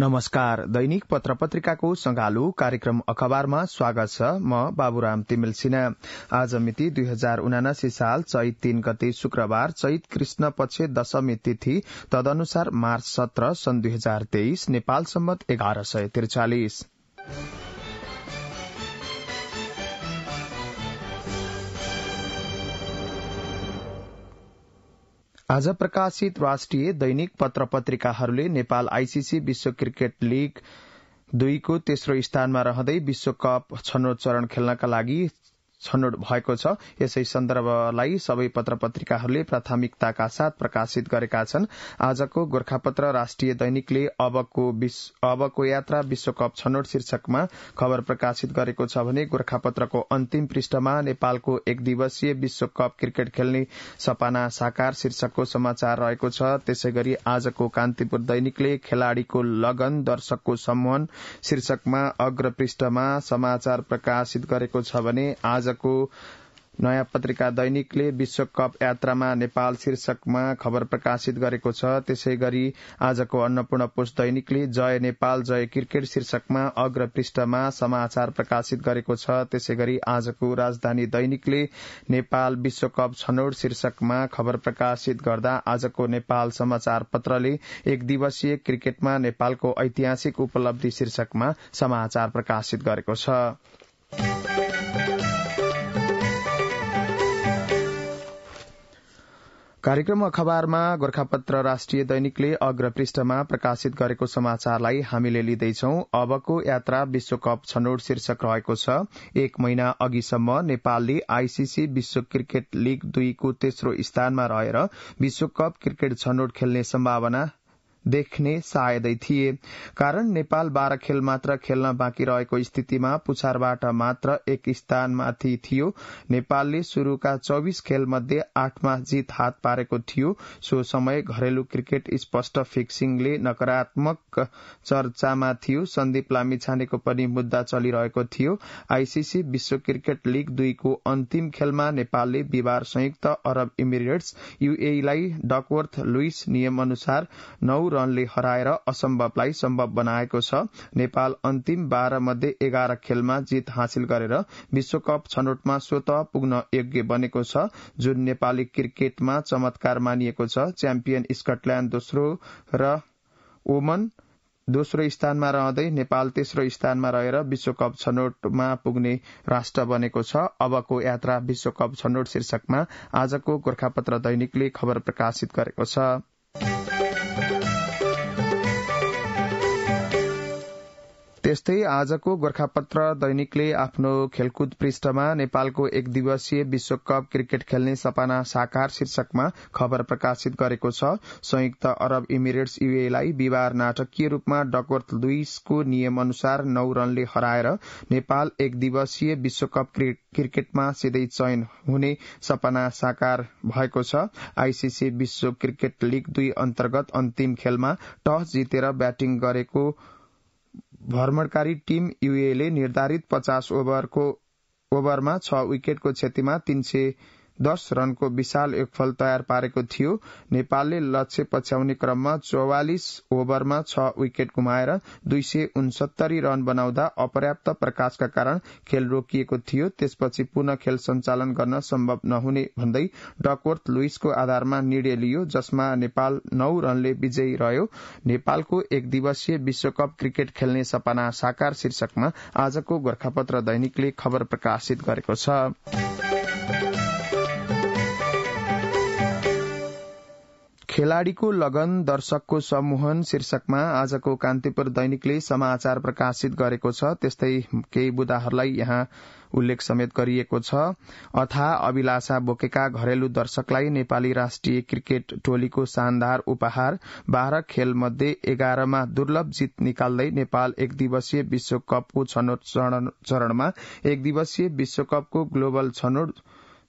नमस्कार दैनिक पत्र पत्रिकाको संघालु कार्यक्रम अखबारमा स्वागत छ म बाबुराम तिमिल सिन्हा आज मिति दुई हजार उनासी साल चैत तीन गते शुक्रबार चैत कृष्ण पक्ष दशमी तिथि तदनुसार मार्च सत्र सन् दुई हजार तेइस नेपाल सम्मत एघार सय त्रिचालिस आज प्रकाशित राष्ट्रिय दैनिक पत्र पत्रिकाहरूले नेपाल आईसीसी विश्व क्रिकेट लीग दुईको तेस्रो स्थानमा रहँदै विश्वकप छनौट चरण खेल्नका लागि छनौट भएको छ यसै सन्दर्भलाई सबै पत्र पत्रिकाहरूले प्राथमिकताका साथ प्रकाशित गरेका छन् आजको गोर्खापत्र राष्ट्रिय दैनिकले अबको अबको यात्रा विश्वकप छनौट शीर्षकमा खबर प्रकाशित गरेको छ भने गोर्खापत्रको अन्तिम पृष्ठमा नेपालको एक दिवसीय विश्वकप क्रिकेट खेल्ने सपना साकार शीर्षकको समाचार रहेको छ त्यसै गरी आजको कान्तिपुर दैनिकले खेलाड़ीको लगन दर्शकको सम्मान शीर्षकमा अग्र पृष्ठमा समाचार प्रकाशित गरेको छ भने आज आजको नयाँ पत्रिका दैनिकले विश्वकप यात्रामा नेपाल शीर्षकमा खबर प्रकाशित गरेको छ त्यसै गरी आजको अन्नपूर्ण पोस्ट दैनिकले जय नेपाल जय क्रिकेट शीर्षकमा अग्र पृष्ठमा समाचार प्रकाशित गरेको छ त्यसै गरी आजको राजधानी दैनिकले नेपाल विश्वकप छनौट शीर्षकमा खबर प्रकाशित गर्दा आजको नेपाल समाचार पत्रले एक दिवसीय क्रिकेटमा नेपालको ऐतिहासिक उपलब्धि शीर्षकमा समाचार प्रकाशित गरेको छ कार्यक्रम अखबारमा गोर्खापत्र राष्ट्रिय दैनिकले अग्र पृष्ठमा प्रकाशित गरेको समाचारलाई हामीले लिँदैछौ अबको यात्रा विश्वकप छनौट शीर्षक रहेको छ एक महिना अघिसम्म नेपालले आईसीसी विश्व क्रिकेट लीग दुईको तेस्रो स्थानमा रहेर विश्वकप क्रिकेट छनौट खेल्ने सम्भावना देख्ने सायदै थिए कारण नेपाल बाह्र खेल मात्र खेल्न बाँकी रहेको स्थितिमा पुछारबाट मात्र एक स्थानमाथि थियो नेपालले शुरूका चौविस खेल मध्ये आठमा जित हात पारेको थियो सो समय घरेलु क्रिकेट स्पष्ट फिक्सिङले नकारात्मक चर्चामा थियो सन्दीप लामिछानेको पनि मुद्दा चलिरहेको थियो आईसीसी विश्व क्रिकेट लीग दुईको अन्तिम खेलमा नेपालले बिहिबार संयुक्त अरब इमिरेट्स युएलाई डकवर्थ लुइस नियम अनुसार नौ रनले हराएर असम्भवलाई सम्भव बनाएको छ नेपाल अन्तिम बाह्र मध्ये एघार खेलमा जित हासिल गरेर विश्वकप छनौटमा स्वत पुग्न योग्य बनेको छ जुन नेपाली क्रिकेटमा चमत्कार मानिएको छ च्याम्पियन स्कटल्याण्ड दोस्रो र ओमन दोस्रो स्थानमा रहँदै नेपाल तेस्रो स्थानमा रहेर विश्वकप छनौटमा पुग्ने राष्ट्र बनेको छ अबको यात्रा विश्वकप छनौट शीर्षकमा आजको गोर्खापत्र दैनिकले खबर प्रकाशित गरेको छ त्यस्तै आजको गोर्खापत्र दैनिकले आफ्नो खेलकुद पृष्ठमा नेपालको एक दिवसीय विश्वकप क्रिकेट खेल्ने सपना साकार शीर्षकमा खबर प्रकाशित गरेको छ संयुक्त अरब इमिरेट्स युएलाई बिहिबार नाटकीय रूपमा डकवर्थ लुइसको नियम अनुसार नौ रनले हराएर नेपाल एक दिवसीय विश्वकप क्रिकेटमा सिधै चयन हुने सपना साकार भएको छ आईसीसी विश्व क्रिकेट लीग दुई अन्तर्गत अन्तिम खेलमा टस जितेर ब्याटिङ गरेको भ्रमणकारी टीम युएले निर्धारित पचास ओभरको ओभरमा छ विकेटको क्षतिमा तीन सय दश रनको विशाल एकफल तयार पारेको थियो नेपालले लक्ष्य पछ्याउने क्रममा चौवालिस ओभरमा छ विकेट गुमाएर दुई सय उनसत्तरी रन बनाउँदा अपर्याप्त प्रकाशका कारण खेल रोकिएको थियो त्यसपछि पुनः खेल सञ्चालन गर्न सम्भव नहुने भन्दै डकवर्थ लुइसको आधारमा निर्णय लियो जसमा नेपाल नौ रनले विजयी रह्यो नेपालको एक दिवसीय विश्वकप क्रिकेट खेल्ने सपना साकार शीर्षकमा आजको गोर्खापत्र दैनिकले खबर प्रकाशित गरेको छ खेलाड़ीको लगन दर्शकको समूहन शीर्षकमा आजको कान्तिपुर दैनिकले समाचार प्रकाशित गरेको छ त्यस्तै केही बुदाहरूलाई यहाँ उल्लेख समेत गरिएको छ अथा अभिलाषा बोकेका घरेलु दर्शकलाई नेपाली राष्ट्रिय क्रिकेट टोलीको शानदार उपहार बाह्र खेल मध्ये एघारमा दुर्लभ जित निकाल्दै नेपाल एक दिवसीय विश्वकपको चरणमा एक दिवसीय विश्वकपको ग्लोबल छनोट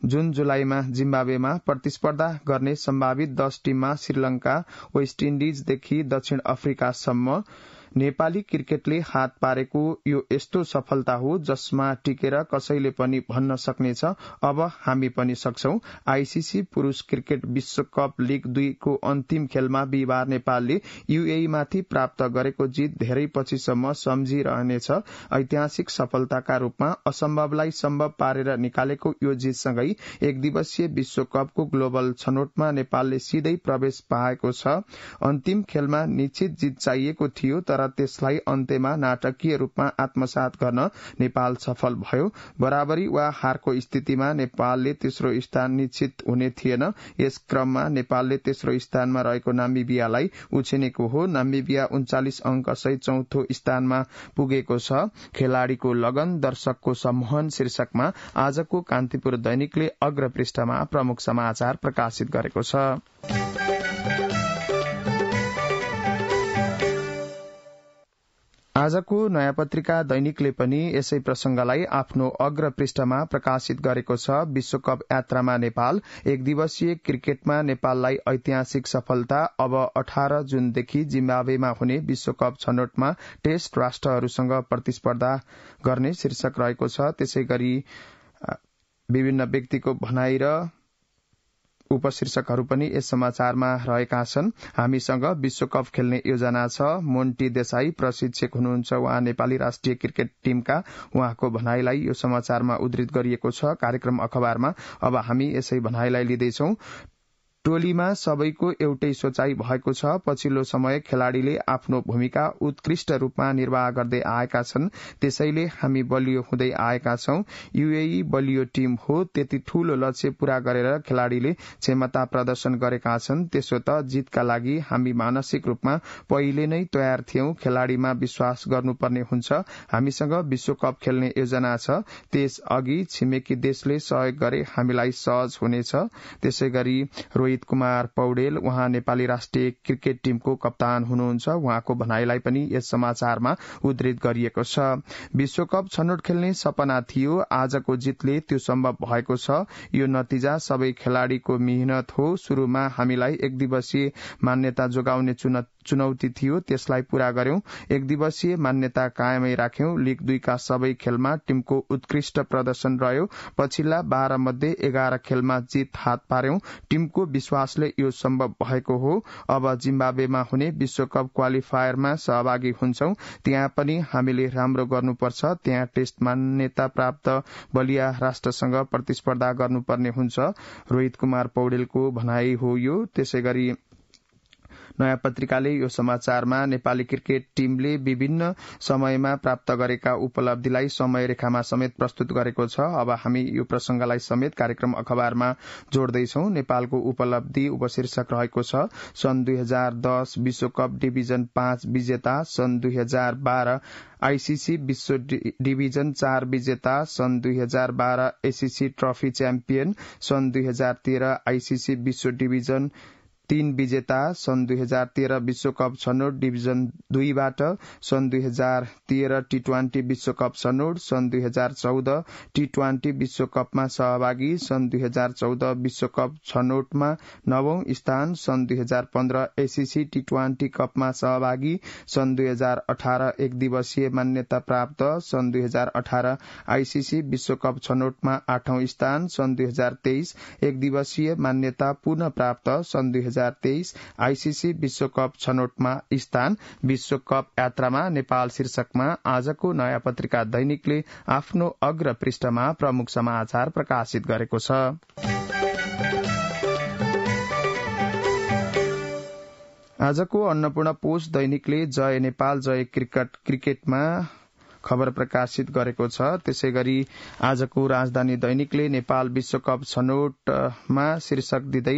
जून जुलाईमा जिम्बावेमा प्रतिस्पर्धा गर्ने सम्भावित दश टीममा श्रीलंका वेस्ट इण्डिजदेखि दक्षिण अफ्रिकासम्म नेपाली क्रिकेटले हात पारेको यो यस्तो सफलता हो जसमा टिकेर कसैले पनि भन्न सक्नेछ अब हामी पनि सक्छौ आईसीसी पुरूष क्रिकेट विश्वकप लीग दुईको अन्तिम खेलमा बिहिबार नेपालले युएईमाथि प्राप्त गरेको जित धेरै पछिसम्म सम्झिरहनेछ ऐतिहासिक सफलताका रूपमा असम्भवलाई सम्भव पारेर निकालेको यो जितसँगै एक दिवसीय विश्वकपको ग्लोबल छनौटमा नेपालले सिधै प्रवेश पाएको छ अन्तिम खेलमा निश्चित जित चाहिएको थियो तर तर त्यसलाई अन्त्यमा नाटकीय रूपमा आत्मसात गर्न नेपाल सफल भयो बराबरी वा हारको स्थितिमा नेपालले तेस्रो स्थान निश्चित हुने थिएन यस क्रममा नेपालले तेस्रो स्थानमा रहेको नाम्बिबियालाई उछिनेको हो नाम्बिबिया उन्चालिस सहित चौथो स्थानमा पुगेको छ खेलाड़ीको लगन दर्शकको सम्मोहन शीर्षकमा आजको कान्तिपुर दैनिकले अग्र पृष्ठमा प्रमुख समाचार प्रकाशित गरेको छ आजको नयाँ पत्रिका दैनिकले पनि यसै प्रसंगलाई आफ्नो अग्र पृष्ठमा प्रकाशित गरेको छ विश्वकप यात्रामा नेपाल एक दिवसीय क्रिकेटमा नेपाललाई ऐतिहासिक सफलता अब अठार जूनदेखि जिम्बावेमा हुने विश्वकप छनौटमा टेस्ट राष्ट्रहरूसँग प्रतिस्पर्धा गर्ने शीर्षक रहेको छ त्यसै गरी विभिन्न व्यक्तिको भनाई र उपशीर्षकहरू पनि यस समाचारमा रहेका छन् हामीसँग विश्वकप खेल्ने योजना छ मोन्टी देसाई प्रशिक्षक हुनुहुन्छ उहाँ नेपाली राष्ट्रिय क्रिकेट टीमका उहाँको भनाईलाई यो समाचारमा उद्धित गरिएको छ कार्यक्रम अखबारमा अब हामी यसै भनाईलाई लिँदैछौं टोलीमा सबैको एउटै सोचाइ भएको छ पछिल्लो समय खेलाड़ीले आफ्नो भूमिका उत्कृष्ट रूपमा निर्वाह गर्दै आएका छन् त्यसैले हामी बलियो हुँदै आएका छौं यूएई बलियो टीम हो त्यति ठूलो लक्ष्य पूरा गरेर खेलाड़ीले क्षमता प्रदर्शन गरेका छन् त्यसो त जितका लागि हामी मानसिक रूपमा पहिले नै तयार थियौं खेलाड़ीमा विश्वास गर्नुपर्ने हुन्छ हामीसँग विश्वकप खेल्ने योजना छ त्यस अघि छिमेकी देशले सहयोग गरे हामीलाई सहज हुनेछ त्यसै गरी रोहित कुमार पौडेल उहाँ नेपाली राष्ट्रिय क्रिकेट टीमको कप्तान हुनुहुन्छ उहाँको भनाईलाई पनि यस समाचारमा उद्धित गरिएको छ विश्वकप छनौट खेल्ने सपना थियो आजको जितले त्यो सम्भव भएको छ यो नतिजा सबै खेलाड़ीको मेहनत हो शुरूमा हामीलाई एक दिवसीय मान्यता जोगाउने चुनौती थियो त्यसलाई पूरा गर्यौं एक दिवसीय मान्यता कायमै राख्यौं लीग दुईका सबै खेलमा टीमको उत्कृष्ट प्रदर्शन रह्यो पछिल्ला बाह्र मध्ये एघार खेलमा जित हात पार्यौं टीमको विश्वासले यो सम्भव भएको हो अब जिम्बावेमा हुने विश्वकप क्वालिफायरमा सहभागी हुन्छौं त्यहाँ पनि हामीले राम्रो गर्नुपर्छ त्यहाँ टेस्ट मान्यता प्राप्त बलिया राष्ट्रसँग प्रतिस्पर्धा गर्नुपर्ने हुन्छ रोहित कुमार पौडेलको भनाई हो यो त्यसै गरी नयाँ पत्रिकाले यो समाचारमा नेपाली क्रिकेट टीमले विभिन्न समयमा प्राप्त गरेका उपलब्धिलाई समय रेखामा समेत प्रस्तुत गरेको छ अब हामी यो प्रसंगलाई समेत कार्यक्रम अखबारमा जोड्दैछौ नेपालको उपलब्धि उपशीर्षक रहेको छ सन् दुई हजार दस विश्वकप डिभिजन पाँच विजेता सन् दुई हजार बाह्र आईसीसी विश्व डिभिजन चार विजेता सन् दुई हजार बाह्र एसीसी ट्रफी च्याम्पियन सन् दुई हजार तेह्र आईसीसी विश्व डिभिजन तीन विजेता सन् दुई हजार तेह्र विश्वकप छनौट डिभिजन दुईबाट सन् दुई हजार तेह्र टी ट्वेन्टी विश्वकप छनौट सन् दुई हजार चौध टी ट्वेन्टी विश्वकपमा सहभागी सन् दुई हजार चौध विश्वकप छनौटमा नवौं स्थान सन् दुई हजार पन्ध्र एसिसी टी ट्वेन्टी कपमा सहभागी सन् दुई हजार अठार एक दिवसीय मान्यता प्राप्त सन् दुई हजार अठार आईसीसी विश्वकप छनौटमा आठौं स्थान सन् दुई हजार तेइस एक दिवसीय मान्यता पुनः प्राप्त सन् दुई हजार हजार तेइस आइसिसी विश्वकप छनौटमा स्थान विश्वकप यात्रामा नेपाल शीर्षकमा आजको नयाँ पत्रिका दैनिकले आफ्नो अग्र पृष्ठमा प्रमुख समाचार प्रकाशित गरेको छ आजको अन्नपूर्ण पोस्ट दैनिकले जय नेपाल जय क्रिकेट क्रिकेटमा खबर प्रकाशित गरेको छ त्यसै गरी आजको राजधानी दैनिकले नेपाल विश्वकप छनौटमा शीर्षक दिँदै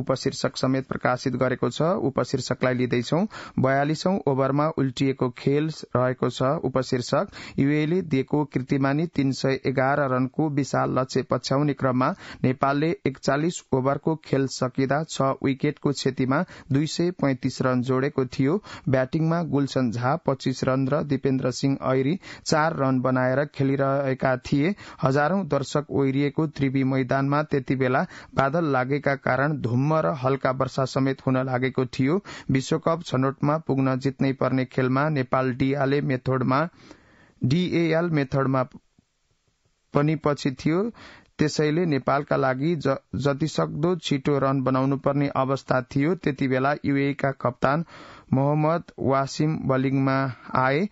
उपशीर्षक समेत प्रकाशित गरेको छ उपशीर्षकलाई लिँदैछौ बयालिसौं ओभरमा उल्टिएको खेल रहेको छ उपशीर्षक युएले दिएको कृतिमानी तीन सय एघार रनको विशाल लक्ष्य पछ्याउने क्रममा नेपालले एकचालिस ओभरको खेल सकिँदा छ विकेटको क्षतिमा दुई सय पैंतिस रन जोडेको थियो ब्याटिङमा गुलशन झा पच्चीस रन र दिपेन्द्र सिंह ऐरी चार रन बनाएर खेलिरहेका थिए हजारौं दर्शक ओहिरिएको त्रिवी मैदानमा त्यति बेला बादल लागेका कारण धुम्म र हल्का वर्षा समेत हुन लागेको थियो विश्वकप छनौटमा पुग्न जित्नै पर्ने खेलमा नेपाल डीआलए मेथडमा डीएएल पनि पछि थियो त्यसैले नेपालका लागि जति सक्दो छिटो रन बनाउनु पर्ने अवस्था थियो त्यति बेला युए का कप्तान मोहम्मद वासिम बलिङमा आए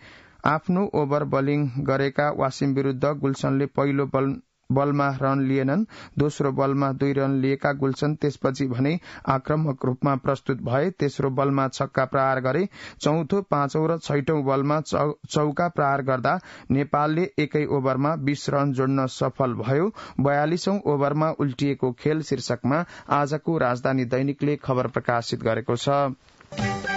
आफ्नो ओभर बलिङ गरेका वासिम विरूद्ध गुल्सनले पहिलो बल बलमा रन लिएनन् दोस्रो बलमा दुई रन लिएका गुल्सन त्यसपछि भने आक्रमक रूपमा प्रस्तुत भए तेस्रो बलमा छक्का प्रहार गरे चौथो पाँचौं र छैटौं बलमा चौका प्रहार गर्दा नेपालले एकै ओभरमा बीस रन जोड्न सफल भयो बयालिसौं ओभरमा उल्टिएको खेल शीर्षकमा आजको राजधानी दैनिकले खबर प्रकाशित गरेको छ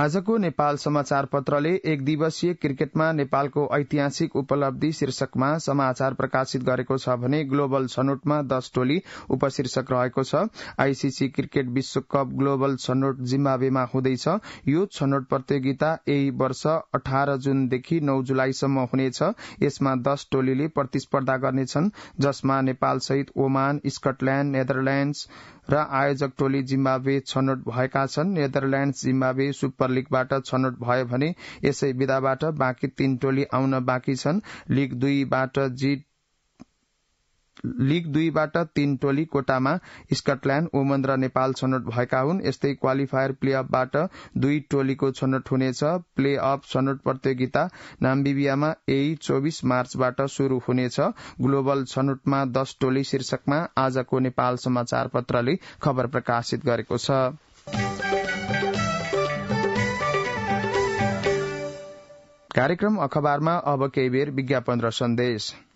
आजको नेपाल समाचार पत्रले एक दिवसीय क्रिकेटमा नेपालको ऐतिहासिक उपलब्धि शीर्षकमा समाचार प्रकाशित गरेको छ भने ग्लोबल छनौटमा दश टोली उपशीर्षक रहेको छ आईसीसी क्रिकेट विश्वकप ग्लोबल छनौट जिम्बावेमा हुँदैछ यो छनौट प्रतियोगिता यही वर्ष अठार जूनदेखि नौ जुलाईसम्म हुनेछ यसमा दश टोलीले प्रतिस्पर्धा गर्नेछन् जसमा नेपाल सहित ओमान स्कटल्याण्ड नेदरल्याण्ड्स र आयोजक टोली जिम्बावे छनौट भएका छन् नेदरल्याण्ड्स जिम्बावे सुपर सुपर लीगबाट छनौट भयो भने यसै विधाबाट बाँकी तीन टोली आउन बाँकी छन् लीग दुईबाट जी लीग दुईबाट तीन टोली कोटामा स्कटल्याण्ड ओमन र नेपाल छनौट भएका हुन् यस्तै क्वालिफायर प्ले अफबाट दुई टोलीको छनौट हुनेछ प्ले अफ छनौट प्रतियोगिता नाम्बिबियामा यही चौविस मार्चबाट शुरू हुनेछ ग्लोबल छनौटमा दश टोली शीर्षकमा आजको नेपाल समाचार पत्रले खबर प्रकाशित गरेको छ कार्यक्रम अखबारमा अब केही बेर विज्ञापन र सन्देश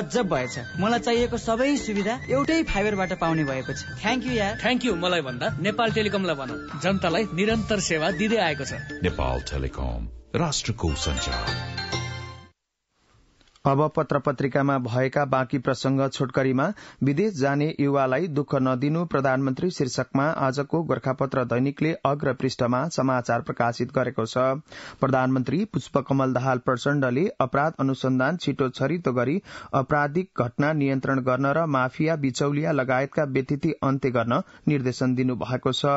गजब भएछ मलाई चाहिएको सबै सुविधा एउटै फाइबरबाट पाउने भएको छ थ्याङ्क यू यार थ्याङ्क यू मलाई भन्दा नेपाल टेलिकमलाई भनौँ जनतालाई निरन्तर सेवा दिँदै आएको छ नेपाल टेलिकम राष्ट्रको संचार अब पत्र पत्रिकामा भएका बाँकी प्रसंग छोटकरीमा विदेश जाने युवालाई दुःख नदिनु प्रधानमन्त्री शीर्षकमा आजको गोर्खापत्र दैनिकले अग्र पृष्ठमा समाचार प्रकाशित गरेको छ प्रधानमन्त्री पुष्पकमल दाहाल प्रचण्डले अपराध अनुसन्धान छिटो छरितो गरी आपराधिक घटना नियन्त्रण गर्न र माफिया बिचौलिया लगायतका व्यतिथि अन्त्य गर्न निर्देशन दिनुभएको छ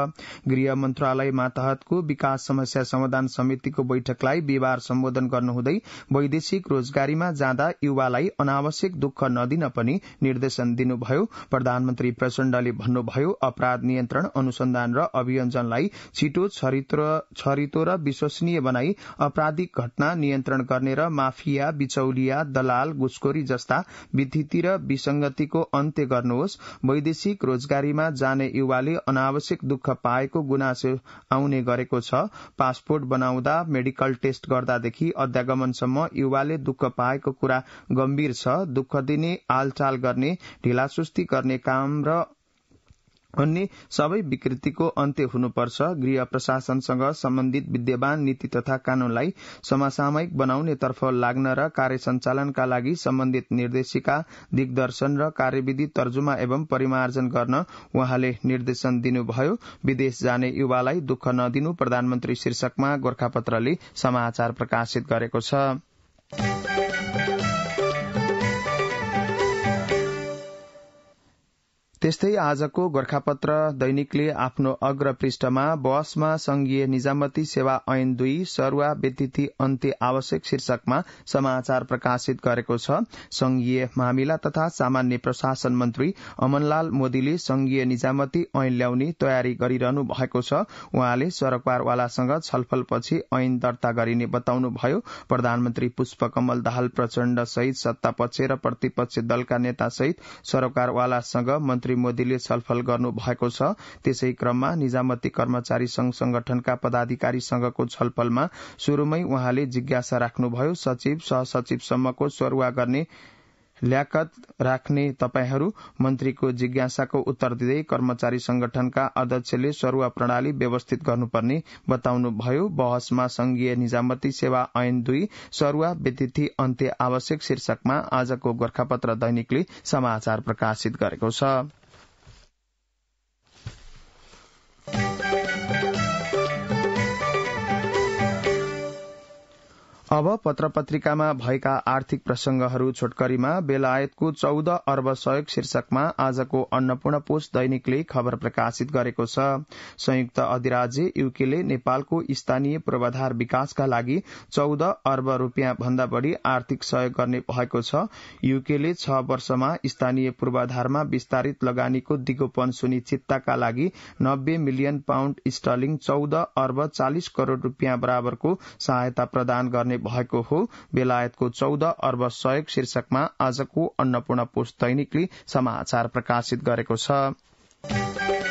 गृह मन्त्रालय मातहतको विकास समस्या समाधान समितिको बैठकलाई बिहिबार सम्बोधन गर्नुहुँदै वैदेशिक रोजगारीमा जान जाँदा युवालाई अनावश्यक दुःख नदिन पनि निर्देशन दिनुभयो प्रधानमन्त्री प्रचण्डले भन्नुभयो अपराध नियन्त्रण अनुसन्धान र अभियन्जनलाई छिटो छरितो र विश्वसनीय बनाई आपराधिक घटना नियन्त्रण गर्ने र माफिया बिचौलिया दलाल घुसखोरी जस्ता विधिति र विसंगतिको अन्त्य गर्नुहोस् वैदेशिक रोजगारीमा जाने युवाले अनावश्यक दुःख पाएको गुनासो आउने गरेको छ पासपोर्ट बनाउँदा मेडिकल टेस्ट गर्दादेखि अध्यागमनसम्म युवाले दुःख पाएको कुरा गम्भीर छ दुःख दिने आलचाल गर्ने ढिलासुस्ती गर्ने काम र अन्य सबै विकृतिको अन्त्य हुनुपर्छ गृह प्रशासनसँग सम्बन्धित विद्यमान नीति तथा कानूनलाई समसामयिक बनाउनेतर्फ लाग्न र कार्य संचालनका लागि सम्बन्धित निर्देशिका दिग्दर्शन र कार्यविधि तर्जुमा एवं परिमार्जन गर्न उहाँले निर्देशन दिनुभयो विदेश जाने युवालाई दुःख नदिनु प्रधानमन्त्री शीर्षकमा गोर्खापत्रले समाचार प्रकाशित गरेको छ Thank you. त्यस्तै आजको गोर्खापत्र दैनिकले आफ्नो अग्र पृष्ठमा बसमा संघीय निजामती सेवा ऐन दुई सरूवा व्यतिथि अन्त्य आवश्यक शीर्षकमा समाचार प्रकाशित गरेको छ संघीय मामिला तथा सामान्य प्रशासन मन्त्री अमनलाल मोदीले संघीय निजामती ऐन ल्याउने तयारी गरिरहनु भएको छ उहाँले सरकारवालासँग छलफलपछि ऐन दर्ता गरिने बताउनुभयो प्रधानमन्त्री पुष्पकमल दाहाल प्रचण्ड सहित सत्तापक्ष र प्रतिपक्ष दलका नेतासहित सरकारवालासँग मन्त्री श्री मोदीले छलफल गर्नु भएको छ त्यसै क्रममा निजामती कर्मचारी संघ संगठनका पदाधिकारी पदाधिकारीसँगको छलफलमा शुरूमै उहाँले जिज्ञासा राख्नुभयो सचिव सहसचिवसम्मको सरुवा गर्ने ल्याकत राख्ने तपाईहरू मन्त्रीको जिज्ञासाको उत्तर दिँदै कर्मचारी संगठनका अध्यक्षले सरुवा प्रणाली व्यवस्थित गर्नुपर्ने बताउनुभयो बहसमा संघीय निजामती सेवा ऐन दुई सरुवा व्यतिथि अन्त्य आवश्यक शीर्षकमा आजको गोर्खापत्र दैनिकले समाचार प्रकाशित गरेको छ अब पत्र पत्रिकामा भएका आर्थिक प्रसंगहरू छोटकरीमा बेलायतको चौध अर्ब सहयोग शीर्षकमा आजको अन्नपूर्ण पोस्ट दैनिकले खबर प्रकाशित गरेको छ संयुक्त अधिराज्य युकेले नेपालको स्थानीय पूर्वाधार विकासका लागि चौध अर्ब रूपियाँ भन्दा बढ़ी आर्थिक सहयोग गर्ने भएको छ युकेले छ वर्षमा स्थानीय पूर्वाधारमा विस्तारित लगानीको दिगोपन सुनिश्चितताका लागि नब्बे मिलियन पाउण्ड स्टलिङ चौध अर्ब चालिस करोड़ रूपियाँ बराबरको सहायता प्रदान गर्ने भएको हो बेलायतको चौध अर्ब सहयोग शीर्षकमा आजको अन्नपूर्ण पोस्ट दैनिकले समाचार प्रकाशित गरेको छ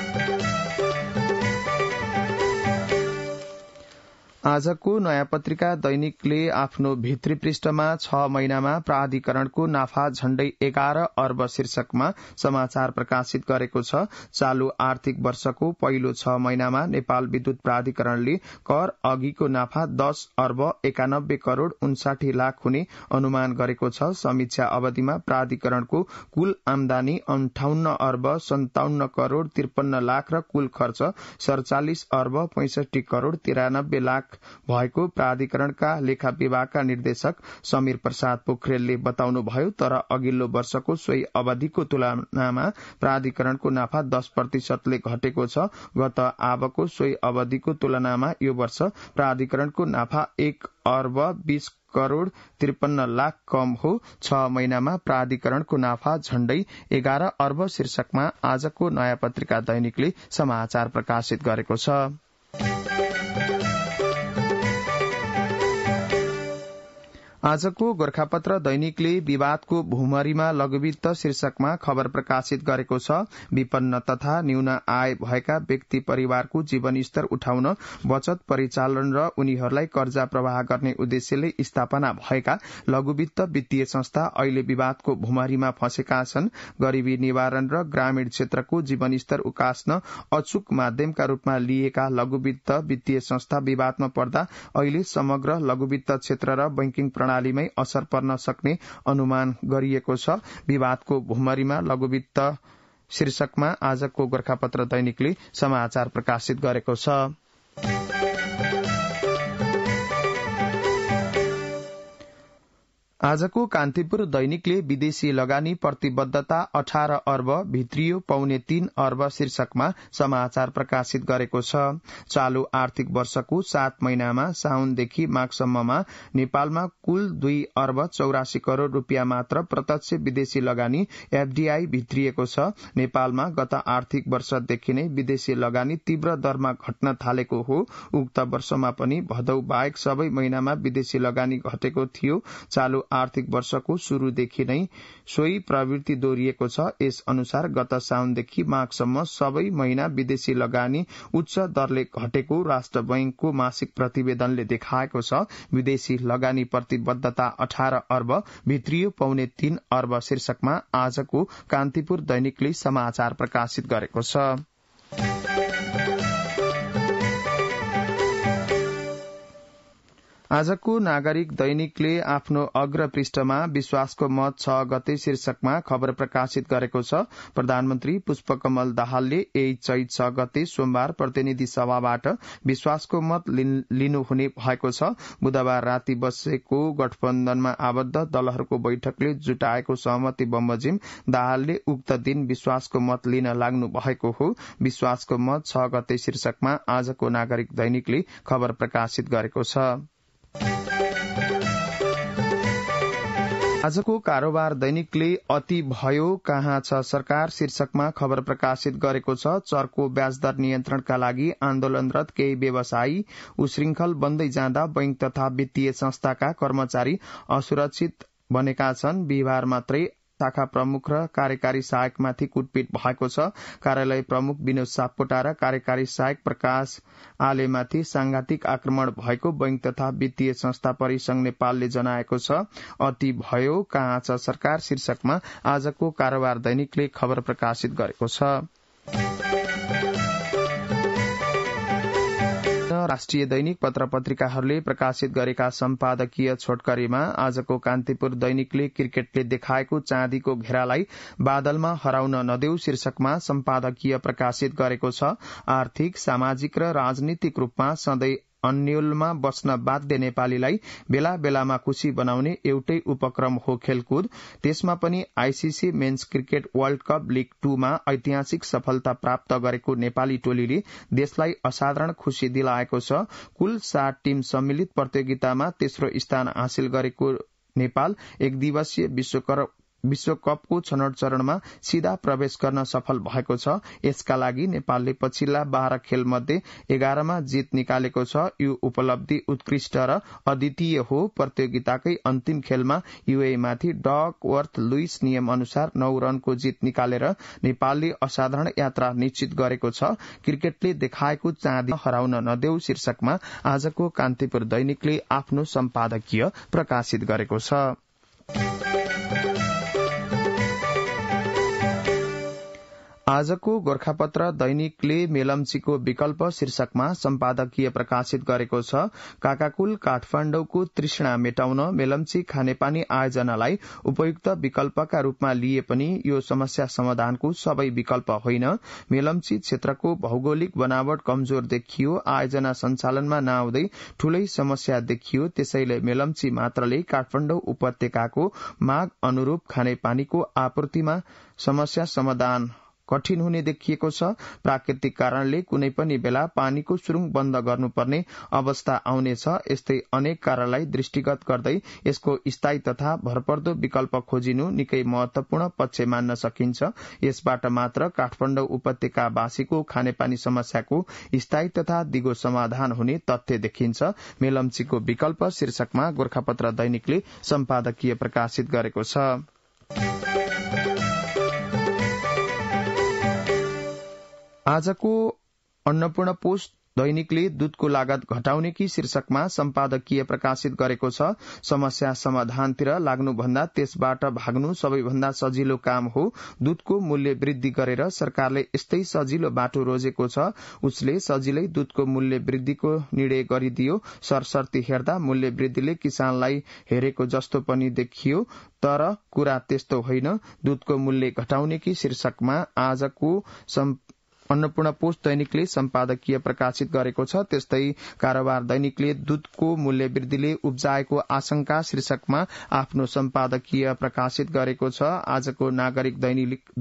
आजको नयाँ पत्रिका दैनिकले आफ्नो भित्री पृष्ठमा छ महिनामा प्राधिकरणको नाफा झण्डै एघार अर्ब शीर्षकमा समाचार प्रकाशित गरेको छ चालू आर्थिक वर्षको पहिलो छ महिनामा नेपाल विद्युत प्राधिकरणले कर अघिको नाफा दश अर्ब एकानब्बे करोड़ उन्साठी लाख हुने अनुमान गरेको छ समीक्षा अवधिमा प्राधिकरणको कुल आमदानी अन्ठाउन्न अर्ब सन्ताउन्न करोड़ त्रिपन्न लाख र कुल खर्च सड़चालिस अर्ब पैंसठी करोड़ तिरानब्बे लाख भएको प्राधिकरणका लेखा विभागका निर्देशक समीर प्रसाद पोखरेलले बताउनुभयो तर अघिल्लो वर्षको सोही अवधिको तुलनामा प्राधिकरणको नाफा दस प्रतिशतले घटेको छ गत आवको सोही अवधिको तुलनामा यो वर्ष प्राधिकरणको नाफा एक अर्ब बीस करोड़ त्रिपन्न लाख कम हो छ महिनामा प्राधिकरणको नाफा झण्डै एघार अर्ब शीर्षकमा आजको नयाँ पत्रिका दैनिकले समाचार प्रकाशित गरेको छ आजको गोर्खापत्र दैनिकले विवादको भूमरीमा लघुवित्त शीर्षकमा खबर प्रकाशित गरेको छ विपन्न तथा न्यून आय भएका व्यक्ति परिवारको जीवनस्तर उठाउन बचत परिचालन र उनीहरूलाई कर्जा प्रवाह गर्ने उद्देश्यले स्थापना भएका लघुवित्त वित्तीय संस्था अहिले विवादको भूमरीमा फँसेका छन् गरीबी निवारण र ग्रामीण क्षेत्रको जीवनस्तर उकास्न अचुक माध्यमका रूपमा लिएका लघुवित्त वित्तीय संस्था विवादमा पर्दा अहिले समग्र लघुवित्त क्षेत्र र बैंकिङ प्रणाली प्रणालीमै असर पर्न सक्ने अनुमान गरिएको छ विवादको भुमरीमा लघुवित्त शीर्षकमा आजको गोर्खापत्र दैनिकले समाचार प्रकाशित गरेको छ आजको कान्तिपुर दैनिकले विदेशी लगानी प्रतिबद्धता अठार अर्ब भित्रियो पाउने तीन अर्ब शीर्षकमा समाचार प्रकाशित गरेको छ चालू आर्थिक वर्षको सात महिनामा साउनदेखि माघसम्ममा नेपालमा कुल दुई अर्ब चौरासी करोड़ रूपियाँ मात्र प्रत्यक्ष विदेशी लगानी एफडीआई भित्रिएको छ नेपालमा गत आर्थिक वर्षदेखि नै विदेशी लगानी तीव्र दरमा घट्न थालेको हो उक्त वर्षमा पनि भदौ बाहेक सबै महिनामा विदेशी लगानी घटेको थियो चालू आर्थिक वर्षको शुरूदेखि नै सोही प्रवृत्ति दोहोरिएको छ यस अनुसार गत साउनदेखि माघसम्म सबै महिना विदेशी लगानी उच्च दरले घटेको राष्ट्र बैंकको मासिक प्रतिवेदनले देखाएको छ विदेशी लगानी प्रतिबद्धता अठार अर्ब भित्रियो पाउने तीन अर्ब शीर्षकमा आजको कान्तिपुर दैनिकले समाचार प्रकाशित गरेको छ आजको नागरिक दैनिकले आफ्नो अग्र पृष्ठमा विश्वासको मत छ गते शीर्षकमा खबर प्रकाशित गरेको छ प्रधानमन्त्री पुष्पकमल दाहालले यही चैत छ गते सोमबार प्रतिनिधि सभाबाट विश्वासको मत लिनुहुने भएको छ बुधबार राति बसेको गठबन्धनमा आबद्ध दलहरूको बैठकले जुटाएको सहमति बमोजिम दाहालले उक्त दिन विश्वासको मत लिन लाग्नु भएको हो विश्वासको मत छ गते शीर्षकमा आजको नागरिक दैनिकले खबर प्रकाशित गरेको छ आजको कारोबार दैनिकले अति भयो कहाँ छ सरकार शीर्षकमा खबर प्रकाशित गरेको छ चरको ब्याजदर नियन्त्रणका लागि आन्दोलनरत केही व्यवसायी उश्रृंखल बन्दै जाँदा बैंक तथा वित्तीय संस्थाका कर्मचारी असुरक्षित बनेका छन् बिहिबार मात्रै शाखा प्रमुख र कार्यकारी सहायकमाथि कुटपिट भएको छ कार्यालय प्रमुख विनोद सापकोटा र कार्यकारी सहायक प्रकाश आलेमाथि सांघातिक आक्रमण भएको बैंक तथा वित्तीय संस्था परिसंघ नेपालले जनाएको छ अति भयो कहाँ छ सरकार शीर्षकमा आजको कारोबार दैनिकले खबर प्रकाशित गरेको छ राष्ट्रिय दैनिक पत्र पत्रिकाहरूले प्रकाशित गरेका सम्पादकीय छोटकरीमा आजको कान्तिपुर दैनिकले क्रिकेटले देखाएको चाँदीको घेरालाई बादलमा हराउन नदेऊ शीर्षकमा सम्पादकीय प्रकाशित गरेको छ आर्थिक सामाजिक र राजनीतिक रूपमा सधैँ अन्यलमा बस्न बाध्य नेपालीलाई बेला बेलामा खुशी बनाउने एउटै उपक्रम हो खेलकुद त्यसमा पनि ICC men's cricket world cup league टूमा ऐतिहासिक सफलता प्राप्त गरेको नेपाली टोलीले देशलाई असाधारण खुशी दिलाएको छ कुल सात टीम सम्मिलित प्रतियोगितामा तेस्रो स्थान हासिल गरेको नेपाल एक दिवसीय विश्वकप विश्वकपको छनौट चरणमा सिधा प्रवेश गर्न सफल भएको छ यसका लागि नेपालले पछिल्ला बाह्र खेल मध्ये एघारमा जित निकालेको छ यो उपलब्धि उत्कृष्ट र अद्वितीय हो प्रतियोगिताकै अन्तिम खेलमा युएमाथि डक वर्थ लुइस नियम अनुसार नौ रनको जित निकालेर नेपालले असाधारण यात्रा निश्चित गरेको छ क्रिकेटले देखाएको चाँदी हराउन नदेऊ शीर्षकमा आजको कान्तिपुर दैनिकले आफ्नो सम्पादकीय प्रकाशित गरेको छ आजको गोर्खापत्र दैनिकले मेलम्चीको विकल्प शीर्षकमा सम्पादकीय प्रकाशित गरेको छ काकाकुल काठमाण्डौको तृष्णा मेटाउन मेलम्ची खानेपानी आयोजनालाई उपयुक्त विकल्पका रूपमा लिए पनि यो समस्या समाधानको सबै विकल्प होइन मेलम्ची क्षेत्रको भौगोलिक बनावट कमजोर देखियो आयोजना सञ्चालनमा नआउँदै ठूलै समस्या देखियो त्यसैले मेलम्ची मात्रले काठमाण्डौ उपत्यकाको माग अनुरूप खानेपानीको आपूर्तिमा समस्या समाधान कठिन हुने देखिएको छ प्राकृतिक कारणले कुनै पनि बेला पानीको सुरुङ बन्द गर्नुपर्ने अवस्था आउनेछ यस्तै अनेक कारणलाई दृष्टिगत गर्दै यसको स्थायी तथा भरपर्दो विकल्प खोजिनु निकै महत्वपूर्ण पक्ष मान्न सकिन्छ यसबाट मात्र काठमाडौँ उपत्यकावासीको खानेपानी समस्याको स्थायी तथा दिगो समाधान हुने तथ्य देखिन्छ मेलम्चीको विकल्प शीर्षकमा गोर्खापत्र दैनिकले सम्पादकीय प्रकाशित गरेको छ आजको अन्नपूर्ण पोस्ट दैनिकले दूधको लागत घटाउने कि शीर्षकमा सम्पादकीय प्रकाशित गरेको छ समस्या समाधानतिर लाग्नुभन्दा त्यसबाट भाग्नु सबैभन्दा सजिलो काम हो दूधको मूल्य वृद्धि गरेर सरकारले यस्तै सजिलो बाटो रोजेको छ उसले सजिलै दूधको मूल्य वृद्धिको निर्णय गरिदियो सरसर्ती हेर्दा मूल्य वृद्धिले किसानलाई हेरेको जस्तो पनि देखियो तर कुरा त्यस्तो होइन दूधको मूल्य घटाउने कि शीर्षकमा आजको अन्नपूर्ण पोस्ट दैनिकले सम्पादकीय प्रकाशित गरेको छ त्यस्तै कारोबार दैनिकले दूधको मूल्य वृद्धिले उब्जाएको आशंका शीर्षकमा आफ्नो सम्पादकीय प्रकाशित गरेको छ आजको नागरिक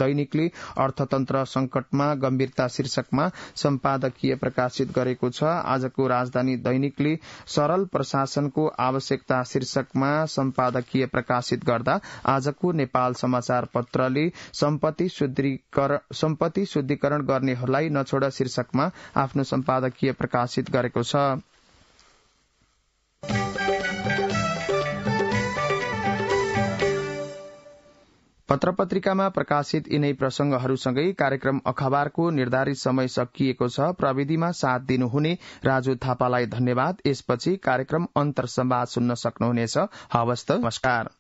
दैनिकले अर्थतन्त्र संकटमा गम्भीरता शीर्षकमा सम्पादकीय प्रकाशित गरेको छ आजको राजधानी दैनिकले सरल प्रशासनको आवश्यकता शीर्षकमा सम्पादकीय प्रकाशित गर्दा आजको नेपाल समाचार पत्रले सम्पत्ति शुद्धिकरण गर्ने तिनीहरूलाई नछोड शीर्षकमा आफ्नो सम्पादकीय प्रकाशित गरेको छ पत्र पत्रिकामा प्रकाशित यिनै प्रसंगहरूसँगै कार्यक्रम अखबारको निर्धारित समय सकिएको छ प्रविधिमा साथ दिनुहुने राजु थापालाई धन्यवाद यसपछि कार्यक्रम सम्वाद सुन्न सक्नुहुनेछ हवस्त नमस्कार